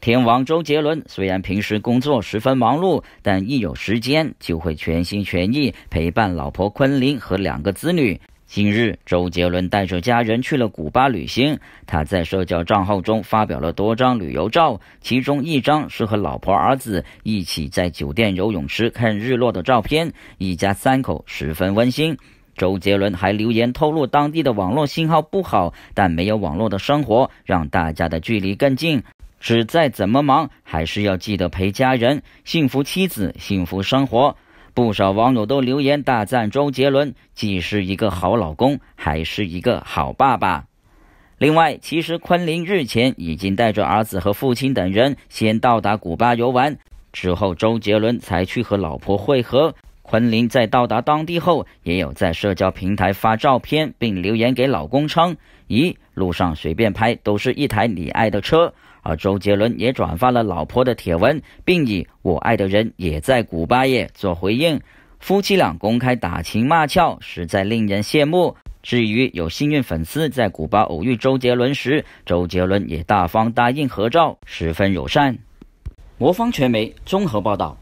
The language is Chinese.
天王周杰伦虽然平时工作十分忙碌，但一有时间就会全心全意陪伴老婆昆凌和两个子女。近日，周杰伦带着家人去了古巴旅行，他在社交账号中发表了多张旅游照，其中一张是和老婆儿子一起在酒店游泳池看日落的照片，一家三口十分温馨。周杰伦还留言透露，当地的网络信号不好，但没有网络的生活让大家的距离更近。只再怎么忙，还是要记得陪家人，幸福妻子，幸福生活。不少网友都留言大赞周杰伦，既是一个好老公，还是一个好爸爸。另外，其实昆凌日前已经带着儿子和父亲等人先到达古巴游玩，之后周杰伦才去和老婆会合。昆凌在到达当地后，也有在社交平台发照片，并留言给老公称：“咦，路上随便拍，都是一台你爱的车。”而周杰伦也转发了老婆的帖文，并以“我爱的人也在古巴夜”做回应。夫妻俩公开打情骂俏，实在令人羡慕。至于有幸运粉丝在古巴偶遇周杰伦时，周杰伦也大方答应合照，十分友善。魔方传媒综合报道。